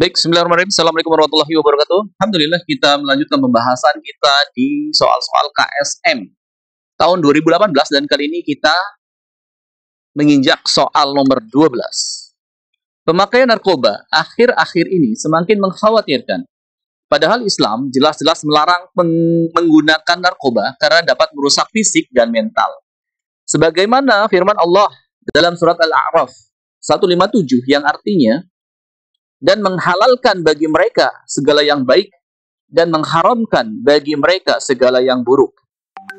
Baik, Bismillahirrahmanirrahim. Assalamualaikum warahmatullahi wabarakatuh. Alhamdulillah kita melanjutkan pembahasan kita di soal-soal KSM tahun 2018 dan kali ini kita menginjak soal nomor 12. Pemakaian narkoba akhir-akhir ini semakin mengkhawatirkan. Padahal Islam jelas-jelas melarang menggunakan narkoba karena dapat merusak fisik dan mental. Sebagaimana firman Allah dalam surat Al-A'raf 157 yang artinya dan menghalalkan bagi mereka segala yang baik dan mengharamkan bagi mereka segala yang buruk.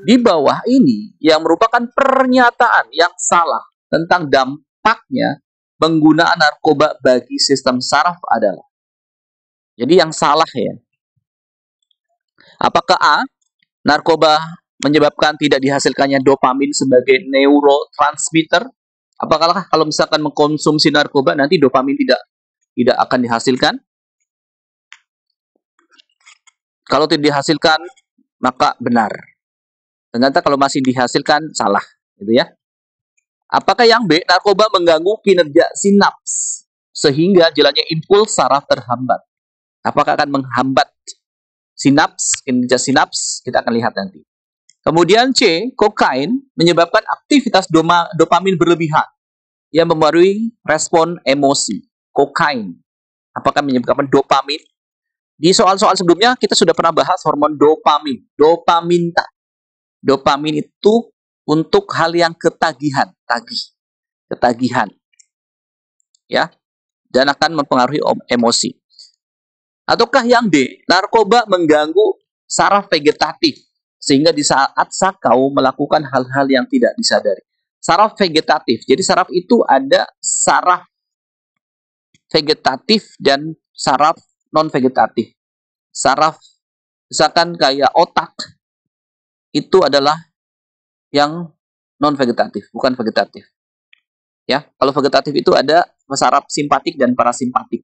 Di bawah ini yang merupakan pernyataan yang salah tentang dampaknya penggunaan narkoba bagi sistem saraf adalah. Jadi yang salah ya. Apakah A, narkoba menyebabkan tidak dihasilkannya dopamin sebagai neurotransmitter? Apakah kalau misalkan mengkonsumsi narkoba nanti dopamin tidak tidak akan dihasilkan. Kalau tidak dihasilkan, maka benar. Ternyata kalau masih dihasilkan, salah. Gitu ya. Apakah yang B, narkoba mengganggu kinerja sinaps sehingga jalannya impuls saraf terhambat? Apakah akan menghambat sinaps, kinerja sinaps? Kita akan lihat nanti. Kemudian C, kokain menyebabkan aktivitas doma, dopamin berlebihan yang mempengaruhi respon emosi kokain? Apakah menyebabkan dopamin? Di soal-soal sebelumnya kita sudah pernah bahas hormon dopamin, dopaminta. Dopamin itu untuk hal yang ketagihan, tagih, ketagihan. Ya. Dan akan mempengaruhi emosi. Ataukah yang D, narkoba mengganggu saraf vegetatif sehingga di saat sakau melakukan hal-hal yang tidak disadari. Saraf vegetatif. Jadi saraf itu ada saraf vegetatif dan saraf non vegetatif. Saraf misalkan kayak otak itu adalah yang non vegetatif, bukan vegetatif. Ya, kalau vegetatif itu ada saraf simpatik dan parasimpatik.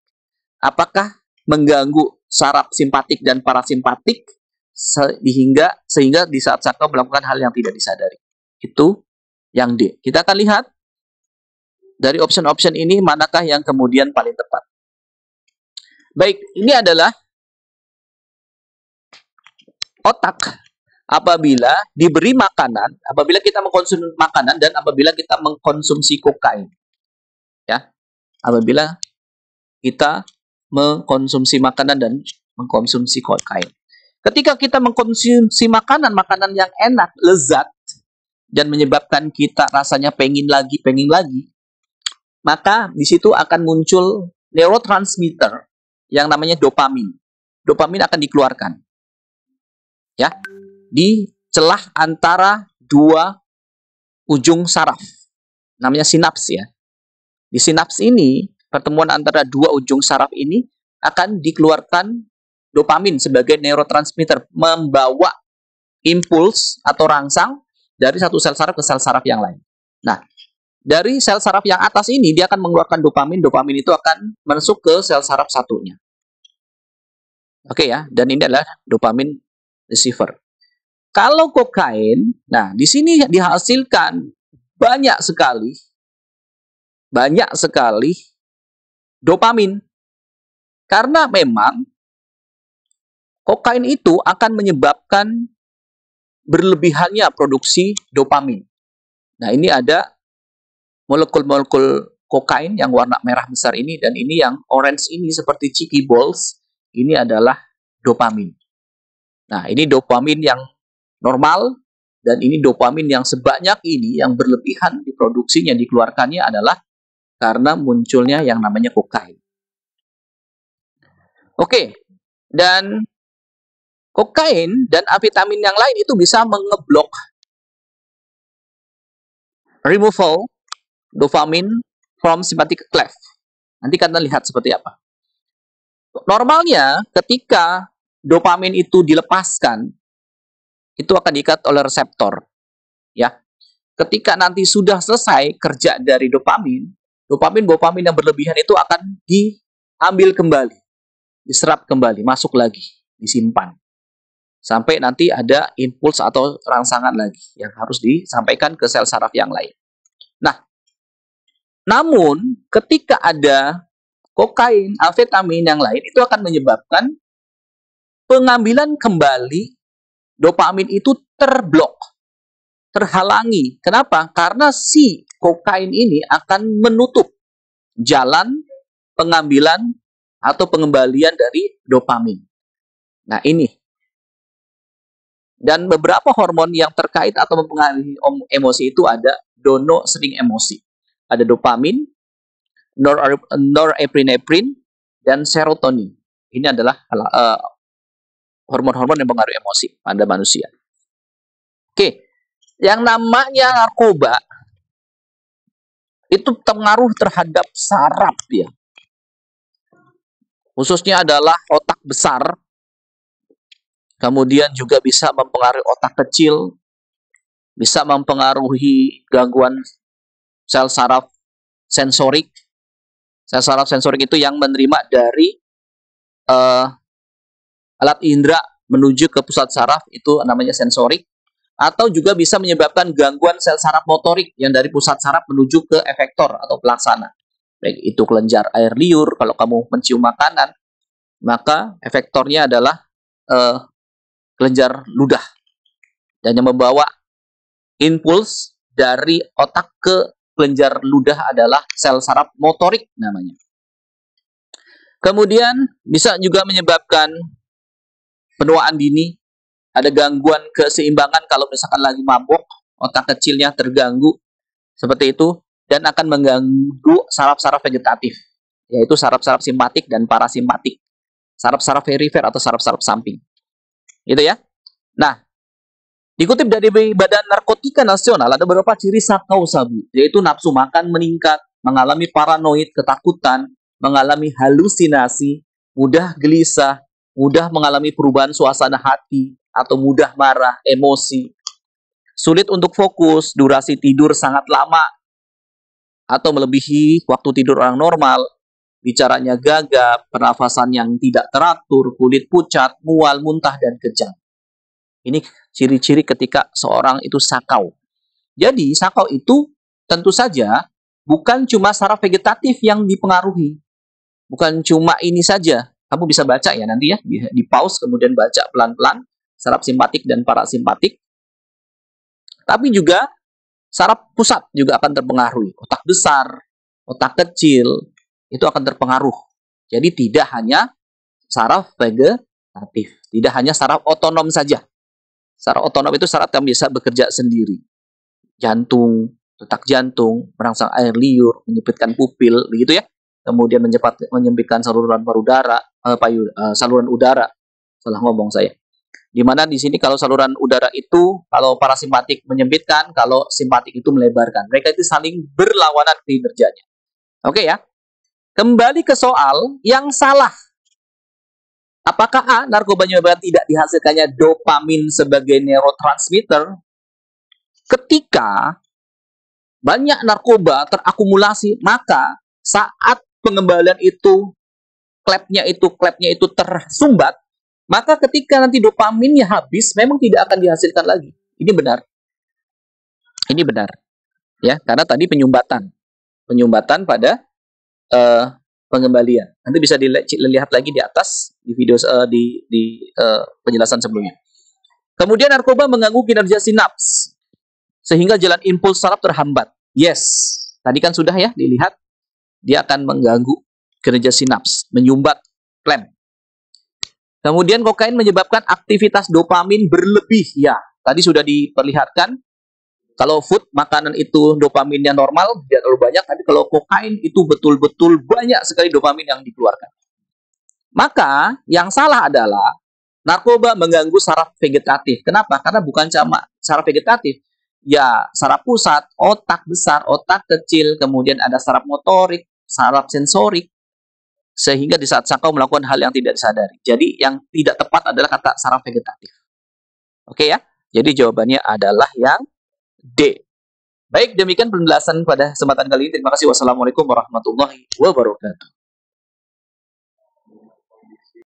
Apakah mengganggu saraf simpatik dan parasimpatik sehingga sehingga di saat sakau melakukan hal yang tidak disadari? Itu yang D. Kita akan lihat dari option-option ini manakah yang kemudian paling tepat. Baik, ini adalah otak apabila diberi makanan, apabila kita mengkonsumsi makanan dan apabila kita mengkonsumsi kokain. Ya. Apabila kita mengkonsumsi makanan dan mengkonsumsi kokain. Ketika kita mengkonsumsi makanan, makanan yang enak, lezat dan menyebabkan kita rasanya pengin lagi, pengin lagi, maka di situ akan muncul neurotransmitter yang namanya dopamin. Dopamin akan dikeluarkan. Ya. Di celah antara dua ujung saraf. Namanya sinaps ya. Di sinaps ini, pertemuan antara dua ujung saraf ini akan dikeluarkan dopamin sebagai neurotransmitter membawa impuls atau rangsang dari satu sel saraf ke sel saraf yang lain. Nah, dari sel saraf yang atas ini dia akan mengeluarkan dopamin. Dopamin itu akan masuk ke sel saraf satunya. Oke okay ya, dan ini adalah dopamin receiver. Kalau kokain, nah di sini dihasilkan banyak sekali banyak sekali dopamin. Karena memang kokain itu akan menyebabkan berlebihannya produksi dopamin. Nah, ini ada molekul-molekul kokain yang warna merah besar ini dan ini yang orange ini seperti cheeky balls ini adalah dopamin. Nah, ini dopamin yang normal dan ini dopamin yang sebanyak ini yang berlebihan diproduksinya dikeluarkannya adalah karena munculnya yang namanya kokain. Oke, dan kokain dan amfetamin yang lain itu bisa mengeblok removal Dopamin from sympathetic cleft. Nanti kalian lihat seperti apa. Normalnya ketika dopamin itu dilepaskan, itu akan diikat oleh reseptor. Ya. Ketika nanti sudah selesai kerja dari dopamin, dopamin-dopamin yang berlebihan itu akan diambil kembali, diserap kembali, masuk lagi, disimpan. Sampai nanti ada impuls atau rangsangan lagi yang harus disampaikan ke sel saraf yang lain. Namun, ketika ada kokain, amfetamin yang lain itu akan menyebabkan pengambilan kembali dopamin itu terblok, terhalangi. Kenapa? Karena si kokain ini akan menutup jalan pengambilan atau pengembalian dari dopamin. Nah, ini. Dan beberapa hormon yang terkait atau mempengaruhi emosi itu ada dono sering emosi ada dopamin, norepinephrine, dan serotonin. Ini adalah hormon eh, hormon-hormon yang pengaruh emosi pada manusia. Oke, yang namanya narkoba itu pengaruh terhadap saraf ya. Khususnya adalah otak besar, kemudian juga bisa mempengaruhi otak kecil, bisa mempengaruhi gangguan sel saraf sensorik. Sel saraf sensorik itu yang menerima dari uh, alat indera menuju ke pusat saraf itu namanya sensorik atau juga bisa menyebabkan gangguan sel saraf motorik yang dari pusat saraf menuju ke efektor atau pelaksana. Baik itu kelenjar air liur kalau kamu mencium makanan, maka efektornya adalah uh, kelenjar ludah dan yang membawa impuls dari otak ke kelenjar ludah adalah sel saraf motorik namanya. Kemudian bisa juga menyebabkan penuaan dini, ada gangguan keseimbangan kalau misalkan lagi mabuk, otak kecilnya terganggu seperti itu dan akan mengganggu saraf-saraf vegetatif, yaitu saraf-saraf simpatik dan parasimpatik, saraf-saraf perifer atau saraf-saraf samping. Gitu ya. Nah, Dikutip dari Badan Narkotika Nasional, ada beberapa ciri sakau sabu, yaitu nafsu makan meningkat, mengalami paranoid, ketakutan, mengalami halusinasi, mudah gelisah, mudah mengalami perubahan suasana hati, atau mudah marah, emosi, sulit untuk fokus, durasi tidur sangat lama, atau melebihi waktu tidur orang normal, bicaranya gagap, pernafasan yang tidak teratur, kulit pucat, mual, muntah, dan kejang. Ini ciri-ciri ketika seorang itu sakau. Jadi sakau itu tentu saja bukan cuma saraf vegetatif yang dipengaruhi. Bukan cuma ini saja. Kamu bisa baca ya nanti ya, di pause kemudian baca pelan-pelan saraf simpatik dan parasimpatik. Tapi juga saraf pusat juga akan terpengaruhi. Otak besar, otak kecil itu akan terpengaruh. Jadi tidak hanya saraf vegetatif, tidak hanya saraf otonom saja. Saraf otonom itu saraf yang bisa bekerja sendiri. Jantung, detak jantung, merangsang air liur, menyempitkan pupil, begitu ya. Kemudian menyempat, menyempitkan saluran udara, udara, eh, payu, eh, saluran udara. Salah ngomong saya. Di mana di sini kalau saluran udara itu, kalau parasimpatik menyempitkan, kalau simpatik itu melebarkan. Mereka itu saling berlawanan kinerjanya. Oke okay ya. Kembali ke soal yang salah Apakah A, narkoba menyebabkan tidak dihasilkannya dopamin sebagai neurotransmitter? Ketika banyak narkoba terakumulasi, maka saat pengembalian itu, klepnya itu, klepnya itu tersumbat, maka ketika nanti dopaminnya habis, memang tidak akan dihasilkan lagi. Ini benar. Ini benar. Ya, karena tadi penyumbatan. Penyumbatan pada uh, pengembalian. Nanti bisa dilihat lagi di atas di video uh, di, di uh, penjelasan sebelumnya. Kemudian narkoba mengganggu kinerja sinaps sehingga jalan impuls saraf terhambat. Yes, tadi kan sudah ya dilihat dia akan mengganggu kinerja sinaps, menyumbat plan. Kemudian kokain menyebabkan aktivitas dopamin berlebih ya. Tadi sudah diperlihatkan kalau food, makanan itu dopaminnya normal, tidak terlalu banyak. Tapi kalau kokain itu betul-betul banyak sekali dopamin yang dikeluarkan. Maka yang salah adalah narkoba mengganggu saraf vegetatif. Kenapa? Karena bukan cuma saraf vegetatif. Ya, saraf pusat, otak besar, otak kecil, kemudian ada saraf motorik, saraf sensorik. Sehingga di saat sangkau melakukan hal yang tidak disadari. Jadi yang tidak tepat adalah kata saraf vegetatif. Oke ya? Jadi jawabannya adalah yang D. Baik, demikian penjelasan pada kesempatan kali ini. Terima kasih. Wassalamualaikum warahmatullahi wabarakatuh.